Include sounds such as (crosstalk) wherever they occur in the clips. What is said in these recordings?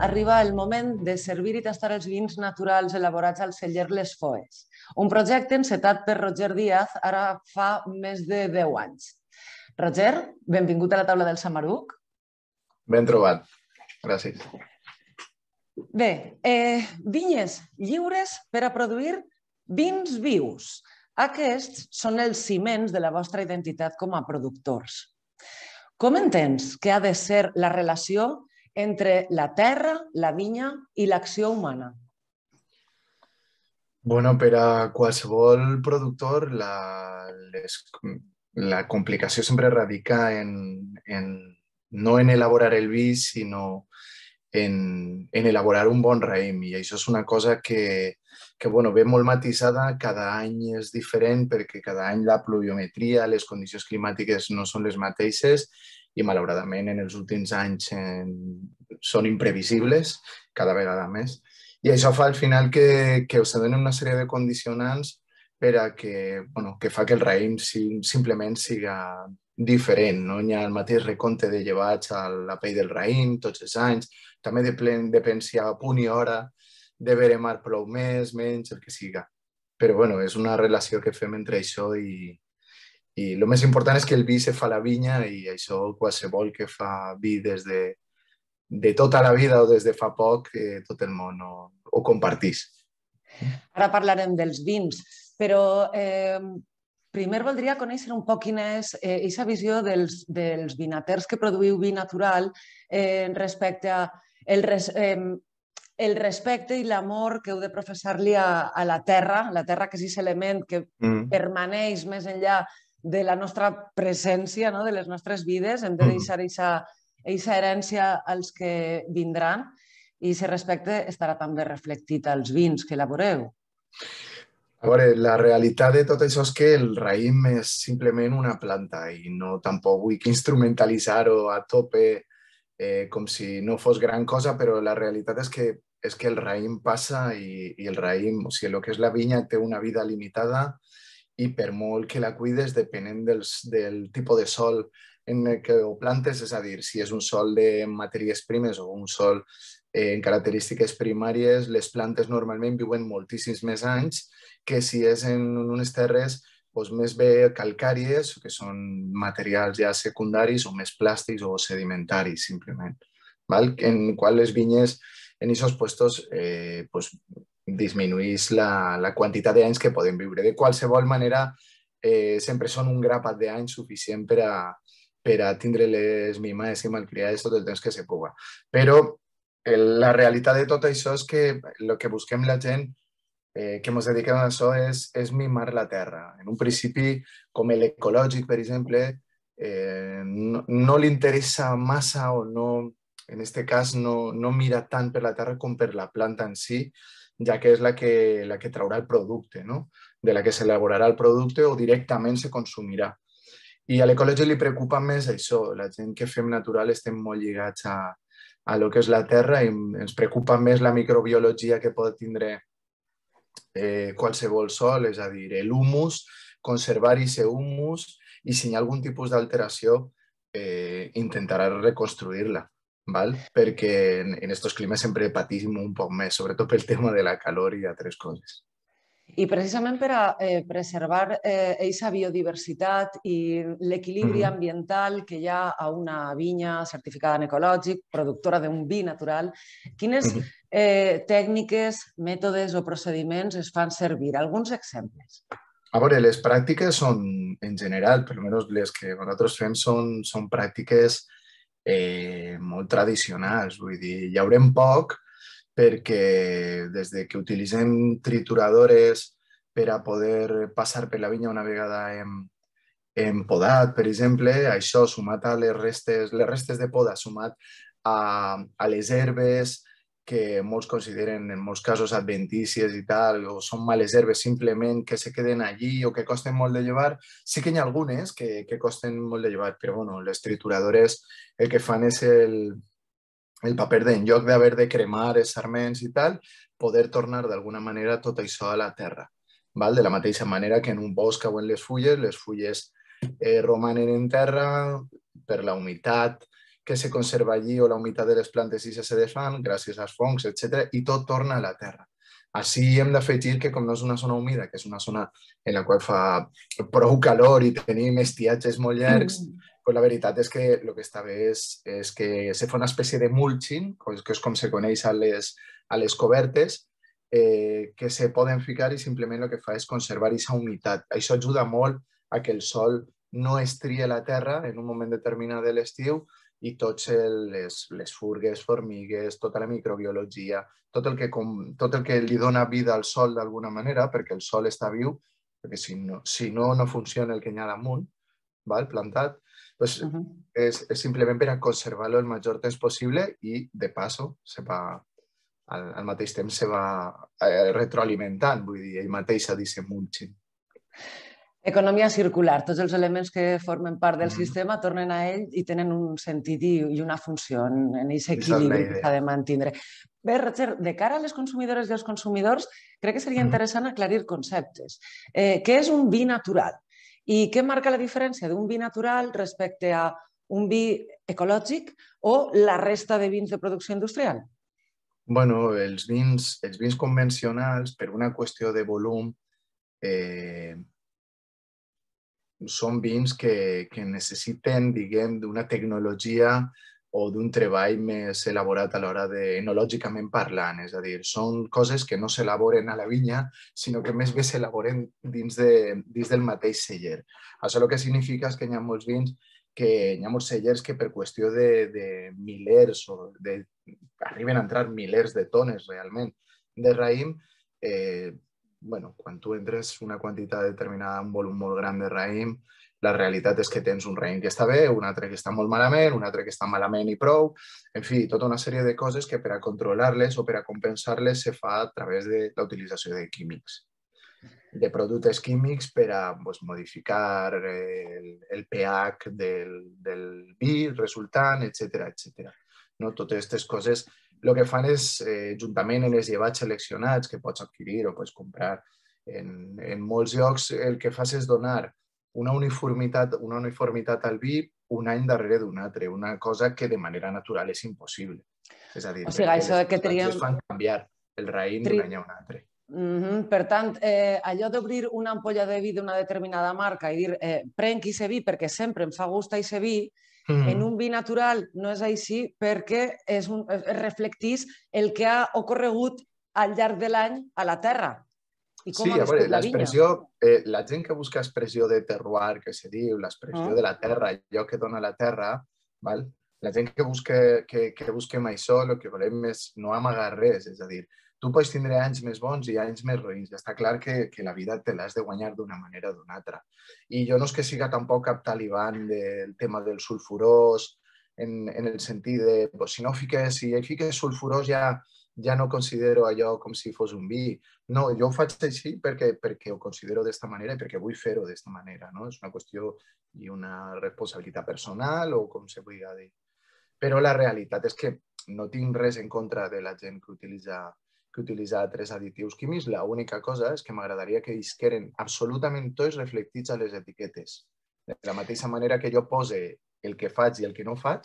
arriba el moment de servir i tastar els vins naturals elaborats al celler Les Foes, un projecte encetat per Roger Díaz ara fa més de 10 anys. Roger, benvingut a la taula del Samaruc. Ben trobat. Gràcies. Bé, eh, vinyes lliures per a produir vins vius. Aquests són els ciments de la vostra identitat com a productors. Com entens que ha de ser la relació entre la terra, la vinya i l'acció humana? Bueno, per a qualsevol productor, la, les, la complicació sempre radica en, en no en elaborar el vi, sinó en, en elaborar un bon raïm. I això és una cosa que, que bueno, ve molt matisada, cada any és diferent perquè cada any la pluviometria, les condicions climàtiques no són les mateixes i malauradament en els últims anys en... són imprevisibles cada vegada més. I això fa al final que, que us donen una sèrie de condicionants per a que, bueno, que fa que el raïm si, simplement siga diferent. No hi ha el mateix recompte de llevats a la pell del raïm tots els anys. També depèn, depèn si a punt i hora de veremar plou més, menys, el que siga. Però bueno, és una relació que fem entre això i, i el més important és que el vi se fa a la vinya i això qualsevol que fa vi des de, de tota la vida o des de fa poc, eh, tot el món ho, ho compartís. Ara parlarem dels vins, però eh, primer voldria conèixer un poc quina és aquesta eh, visió dels, dels vinaters que produïu vi natural eh, respecte a el, res, eh, el respecte i l'amor que heu de professar-li a, a la terra, la terra que és aquest element que mm. permaneix més enllà de la nostra presència, no? de les nostres vides. Hem de mm. deixar aquesta herència als que vindran i aquest respecte estarà també reflectit als vins que elaboreu. A veure, la realitat de tot això és que el raïm és simplement una planta i no tampoc vull instrumentalitzar-ho a tope eh, com si no fos gran cosa, però la realitat és que, és que el raïm passa i, i el raïm, o sigui, el que és la vinya té una vida limitada, hipermol, que la cuides depenent dels, del tipus de sol en el que ho plantes, és a dir, si és un sol de matèries primes o un sol eh, en característiques primàries, les plantes normalment viuen moltíssims més anys que si és en unes terres doncs més bé calcàries, que són materials ja secundaris o més plàstics o sedimentaris, simplement. Val? En qual les vinyes en aquests puestos eh, pues, disminuís la, la quantitat d'anys que podem viure. De qualsevol manera, eh, sempre són un grapat d'anys suficient per a, per a tindre les mimades i malcriades tot el temps que se puga. Però el, eh, la realitat de tot això és que el que busquem la gent eh, que ens dediquem a això és, és mimar la terra. En un principi, com l'ecològic, per exemple, eh, no, no li interessa massa o no, en aquest cas no, no mira tant per la terra com per la planta en si, sí, ja que és la que, la que traurà el producte, no? de la que s'elaborarà el producte o directament se consumirà. I a l'ecologia li preocupa més això. La gent que fem natural estem molt lligats a, a lo que és la terra i ens preocupa més la microbiologia que pot tindre eh, qualsevol sol, és a dir, l'humus, conservar i ser humus i si hi ha algun tipus d'alteració eh, intentarà reconstruir-la val? perquè en, en estos climes sempre patim un poc més, sobretot pel tema de la calor i altres coses. I precisament per a eh, preservar eh, aquesta biodiversitat i l'equilibri mm -hmm. ambiental que hi ha a una vinya certificada en ecològic, productora d'un vi natural, quines mm -hmm. eh, tècniques, mètodes o procediments es fan servir? Alguns exemples. A veure, les pràctiques són, en general, per almenys les que nosaltres fem, són, són pràctiques eh, molt tradicionals. Vull dir, haurem poc perquè des de que utilitzem trituradores per a poder passar per la vinya una vegada hem, hem podat, per exemple, això sumat a les restes, les restes de poda sumat a, a les herbes, que molts consideren en molts casos adventícies i tal, o són males herbes simplement que se queden allí o que costen molt de llevar. Sí que hi ha algunes que, que costen molt de llevar, però bueno, les trituradores el que fan és el, el paper de, lloc d'haver de cremar els sarments i tal, poder tornar d'alguna manera tot això a la terra. Val? De la mateixa manera que en un bosc o en les fulles, les fulles eh, romanen en terra per la humitat, que se conserva allí o la humitat de les plantes i se desfan gràcies als fongs, etc. i tot torna a la terra. Així hem d'afegir que com no és una zona humida, que és una zona en la qual fa prou calor i tenim estiatges molt llargs, mm. pues la veritat és que el que està bé és, és que se fa una espècie de mulching, que és com se coneix a les, a les cobertes, eh, que se poden ficar i simplement el que fa és conservar aquesta humitat. Això ajuda molt a que el sol no estria la terra en un moment determinat de l'estiu, i tots les, les furgues, formigues, tota la microbiologia, tot el, que, com, tot el que li dona vida al sol d'alguna manera, perquè el sol està viu, perquè si no, si no, no funciona el que hi ha damunt, val? plantat, doncs uh -huh. és, és simplement per a conservar-lo el major temps possible i, de passo, se va, al, al mateix temps se va eh, retroalimentant, vull dir, ell mateix s'ha dit mulching. Economia circular. Tots els elements que formen part del mm sistema tornen a ell i tenen un sentit i una funció en aquest equilibri que s'ha de mantenir. Bé, Roger, de cara a les consumidores i els consumidors, crec que seria mm interessant aclarir conceptes. Eh, què és un vi natural? I què marca la diferència d'un vi natural respecte a un vi ecològic o la resta de vins de producció industrial? bueno, els, vins, els vins convencionals, per una qüestió de volum, eh, són vins que, que necessiten, diguem, d'una tecnologia o d'un treball més elaborat a l'hora de, enològicament parlant. És a dir, són coses que no s'elaboren a la vinya, sinó que més bé s'elaboren dins, de, dins del mateix celler. Això el que significa és que hi ha molts vins que hi ha molts cellers que per qüestió de, de milers o de, arriben a entrar milers de tones realment de raïm, eh, bueno, quan tu entres una quantitat determinada, un volum molt gran de raïm, la realitat és que tens un raïm que està bé, un altre que està molt malament, un altre que està malament i prou, en fi, tota una sèrie de coses que per a controlar-les o per a compensar-les se fa a través de la utilització de químics de productes químics per a pues, modificar el, el pH del, del vi resultant, etc etc. No? Totes aquestes coses el que fan és, eh, juntament amb els llevats seleccionats que pots adquirir o pots comprar en, en molts llocs, el que fas és donar una uniformitat, una uniformitat al vi un any darrere d'un altre, una cosa que de manera natural és impossible. És a dir, o sigui, això que triem... fan canviar el raïm Tri... d'un any a un altre. Mm -hmm. Per tant, eh, allò d'obrir una ampolla de vi d'una determinada marca i dir eh, prenc i se vi perquè sempre em fa gust i se vi, en mm. un vi natural no és així perquè és un, reflectís el que ha ocorregut al llarg de l'any a la terra. I com sí, a veure, l'expressió, eh, la gent que busca expressió de terroir, que se diu, l'expressió mm. de la terra, allò que dona la terra, val? la gent que busca, que, que busquem això, el que volem és no amagar res, és a dir, tu pots tindre anys més bons i anys més roïns. Està clar que, que la vida te l'has de guanyar d'una manera o d'una altra. I jo no és que siga tampoc cap talibán del tema del sulfurós, en, en el sentit de, pues, si no fiques, si hi fiques sulfurós ja, ja no considero allò com si fos un vi. No, jo ho faig així perquè, perquè ho considero d'esta manera i perquè vull fer-ho d'esta manera. No? És una qüestió i una responsabilitat personal o com se vulgui dir. Però la realitat és que no tinc res en contra de la gent que utilitza que utilitzar tres additius químics. La única cosa és que m'agradaria que isqueren absolutament tots reflectits a les etiquetes. De la mateixa manera que jo pose el que faig i el que no faig,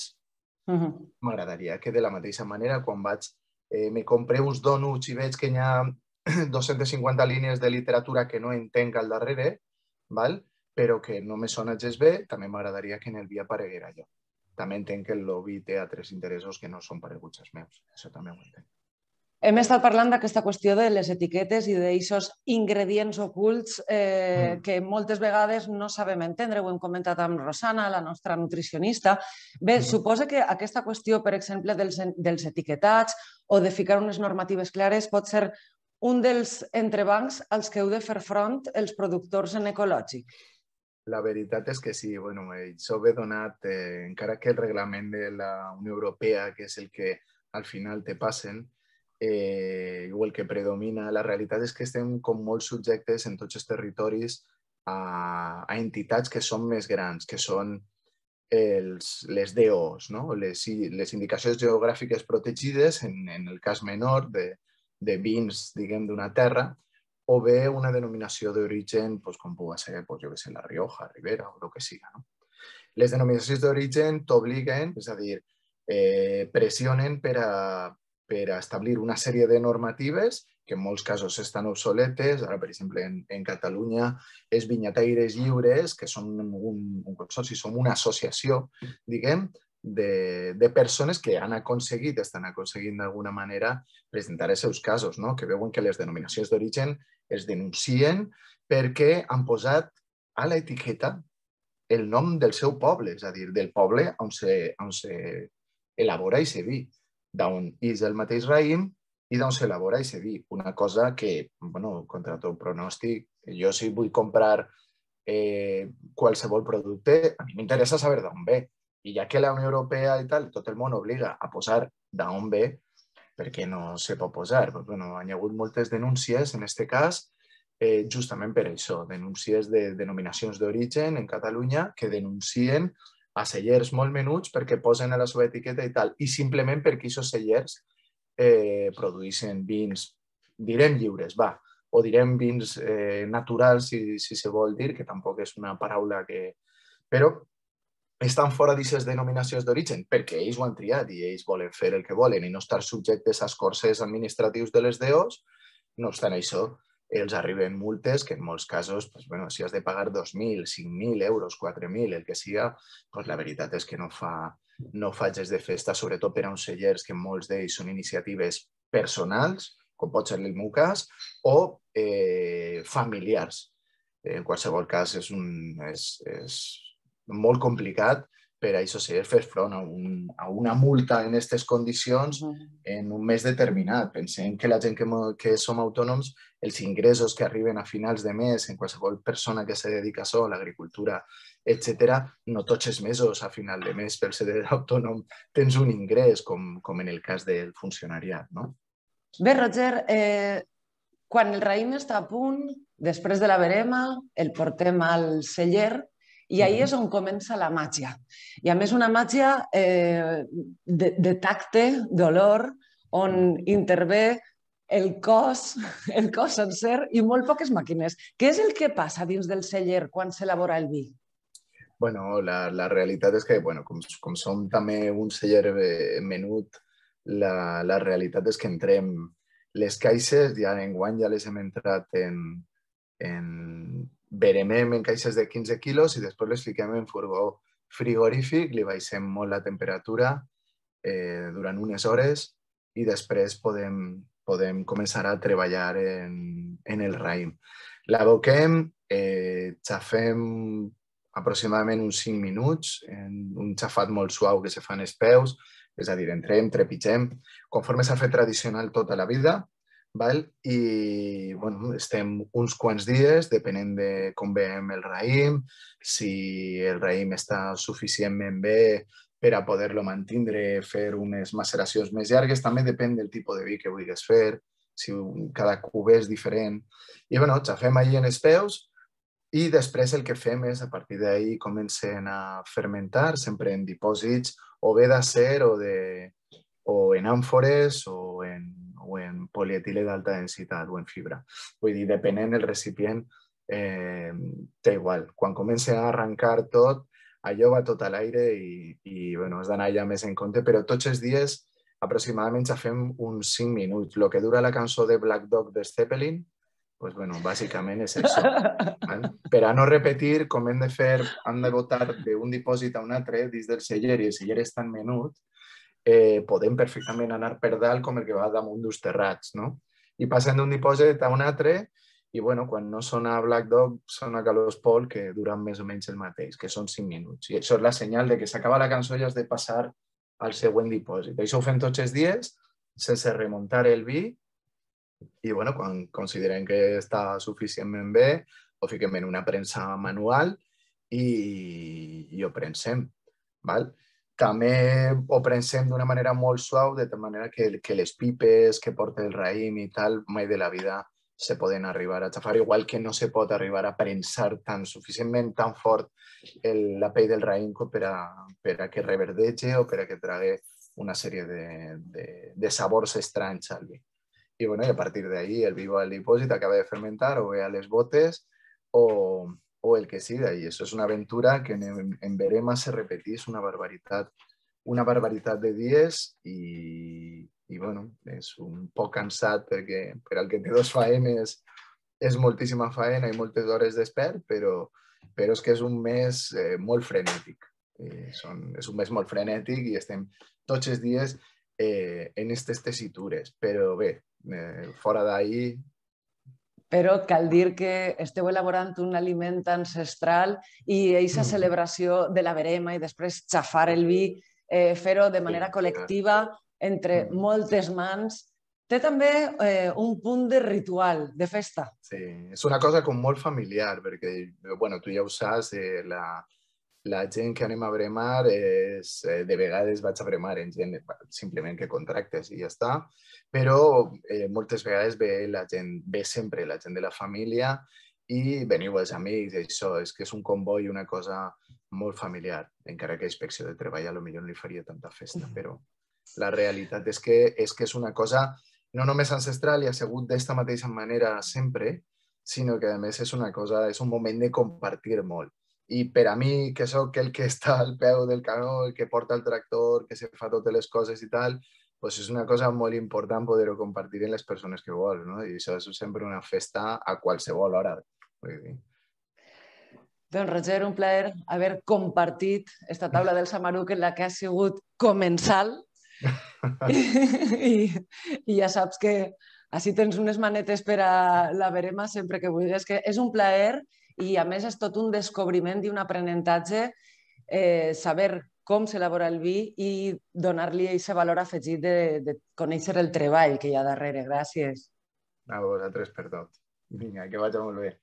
m'agradaria uh -huh. que de la mateixa manera quan vaig, eh, me compré uns donuts i veig que hi ha 250 (clears throat) línies de literatura que no entenc al darrere, val? però que no me sona gens bé, també m'agradaria que en el dia apareguera jo. També entenc que el lobby té altres interessos que no són pareguts els meus. Això també ho entenc. Hem estat parlant d'aquesta qüestió de les etiquetes i d'aquests ingredients ocults eh, mm. que moltes vegades no sabem entendre. Ho hem comentat amb Rosana, la nostra nutricionista. Bé, mm. suposa que aquesta qüestió, per exemple, dels, dels etiquetats o de ficar unes normatives clares pot ser un dels entrebancs als que heu de fer front els productors en ecològic. La veritat és que sí, bueno, això eh, ve donat, eh, encara que el reglament de la Unió Europea, que és el que al final te passen, eh, o el que predomina. La realitat és que estem com molt subjectes en tots els territoris a, a entitats que són més grans, que són els, les DOs, no? les, les indicacions geogràfiques protegides, en, en el cas menor de, de vins, diguem, d'una terra, o bé una denominació d'origen, doncs, com pugui ser, doncs, jo sé, la Rioja, Ribera o el que siga. No? Les denominacions d'origen t'obliguen, és a dir, eh, pressionen per a, per a establir una sèrie de normatives que en molts casos estan obsoletes. Ara, per exemple, en, en Catalunya és Vinyataires Lliures, que són un, un consorci, som una associació, diguem, de, de persones que han aconseguit, estan aconseguint d'alguna manera presentar els seus casos, no? que veuen que les denominacions d'origen es denuncien perquè han posat a l'etiqueta el nom del seu poble, és a dir, del poble on se, on se elabora i se vi d'on és el mateix raïm i d'on s'elabora aquest vi. Una cosa que, bueno, contra tot pronòstic, jo si vull comprar eh, qualsevol producte, a mi m'interessa saber d'on ve. I ja que la Unió Europea i tal, tot el món obliga a posar d'on ve, perquè no se pot posar. Però, bueno, hi ha hagut moltes denúncies, en aquest cas, eh, justament per això, denúncies de denominacions d'origen en Catalunya que denuncien a cellers molt menuts perquè posen a la seva etiqueta i tal, i simplement perquè aquests cellers eh, produïssin vins, direm lliures, va, o direm vins eh, naturals, si, si se vol dir, que tampoc és una paraula que... Però estan fora d'aquestes denominacions d'origen perquè ells ho han triat i ells volen fer el que volen i no estar subjectes a corsers administratius de les DOs. No obstant això, els arriben multes que en molts casos, pues, bueno, si has de pagar 2.000, 5.000 euros, 4.000, el que siga, pues, la veritat és que no fa, no fa gest de festa, sobretot per a uns cellers que molts d'ells són iniciatives personals, com pot ser el meu cas, o eh, familiars. En qualsevol cas, és, un, és, és molt complicat per a això sí, és fer front a, un, a una multa en aquestes condicions en un mes determinat. Pensem que la gent que, que som autònoms, els ingressos que arriben a finals de mes en qualsevol persona que se dedica això, a l'agricultura, etc, no tots els mesos a final de mes per ser autònom tens un ingrés, com, com en el cas del funcionariat. No? Bé, Roger, eh, quan el raïm està a punt, després de la verema, el portem al celler i ahir és on comença la màgia. I a més una màgia eh, de, de tacte, d'olor, on intervé el cos, (laughs) el cos sencer i molt poques màquines. Què és el que passa dins del celler quan s'elabora el vi? Bueno, la, la realitat és que, bueno, com, com som també un celler eh, menut, la, la realitat és que entrem les caixes, ja en guany ja les hem entrat en, en veremem en caixes de 15 quilos i després les fiquem en furgó frigorífic, li baixem molt la temperatura eh, durant unes hores i després podem, podem començar a treballar en, en el raïm. La boquem, eh, xafem aproximadament uns 5 minuts, en un xafat molt suau que se fan els peus, és a dir, entrem, trepitgem, conforme s'ha fet tradicional tota la vida, Val? I bueno, estem uns quants dies, depenent de com veiem el raïm, si el raïm està suficientment bé per a poder-lo mantindre, fer unes maceracions més llargues, també depèn del tipus de vi que vulguis fer, si cada cub és diferent. I bueno, xafem allà en els peus i després el que fem és, a partir d'ahir, comencen a fermentar, sempre en dipòsits o bé d'acer o, de, o en àmfores o en o en polietilè d'alta densitat o en fibra. Vull dir, depenent del recipient, eh, té igual. Quan comença a arrencar tot, allò va tot a l'aire i, i bueno, has d'anar ja més en compte, però tots els dies aproximadament ja fem uns 5 minuts. El que dura la cançó de Black Dog de Zeppelin, pues bueno, bàsicament és això. Vale? Per a no repetir, com hem de fer, hem de votar d'un dipòsit a un altre dins del celler i el celler és tan menut eh, podem perfectament anar per dalt com el que va damunt d'uns terrats, no? I passen d'un dipòsit a un altre i, bueno, quan no sona Black Dog, sona Galos Paul, que duran més o menys el mateix, que són 5 minuts. I això és la senyal de que s'acaba la cançó i has de passar al següent dipòsit. Això ho fem tots els dies, sense remuntar el vi, i, bueno, quan considerem que està suficientment bé, ho fiquem en una premsa manual i, i ho premsem. Val? també ho pensem d'una manera molt suau, de tal manera que, que les pipes que porta el raïm i tal mai de la vida se poden arribar a xafar, igual que no se pot arribar a prensar tan suficientment, tan fort el, la pell del raïm per a, per a que reverdege o per a que trague una sèrie de, de, de sabors estranys al vi. I, bueno, i a partir d'ahí el vi va al dipòsit, acaba de fermentar o ve a les botes o, o el que siga. I això és una aventura que en, en verema se repetís una barbaritat, una barbaritat de dies i, i bueno, és un poc cansat perquè eh, per al que té dos faenes és moltíssima faena i moltes hores d'espert, però, però és que és un mes eh, molt frenètic. Eh, són, és un mes molt frenètic i estem tots els dies eh, en aquestes tessitures. Però bé, eh, fora d'ahir però cal dir que esteu elaborant un aliment ancestral i aquesta mm. celebració de la verema i després xafar el vi, eh, fer-ho de manera col·lectiva entre mm. moltes mans, té també eh, un punt de ritual, de festa. Sí, és una cosa com molt familiar, perquè, bueno, tu ja ho saps, eh, la, la gent que anem a bremar és, eh, de vegades vaig a bremar en gent simplement que contractes i ja està, però eh, moltes vegades ve la gent, ve sempre la gent de la família i veniu els amics, això, és que és un comboi, una cosa molt familiar, encara que a inspecció de treball a lo millor no li faria tanta festa, però la realitat és que és, que és una cosa no només ancestral i ha sigut d'esta mateixa manera sempre, sinó que a més és una cosa, és un moment de compartir molt. I per a mi, que sóc el que està al peu del canó, el que porta el tractor, que se fa totes les coses i tal, pues és una cosa molt important poder-ho compartir amb les persones que vols, no? I això és sempre una festa a qualsevol hora. Vull dir. Doncs, Roger, un plaer haver compartit esta taula del Samaruc en la que ha sigut comensal. (laughs) (laughs) I, I ja saps que així tens unes manetes per a la verema sempre que vulguis, que és un plaer i a més és tot un descobriment i un aprenentatge eh, saber com s'elabora el vi i donar-li aquest valor afegit de, de conèixer el treball que hi ha darrere. Gràcies. A vosaltres per tot. Vinga, que vagi molt bé.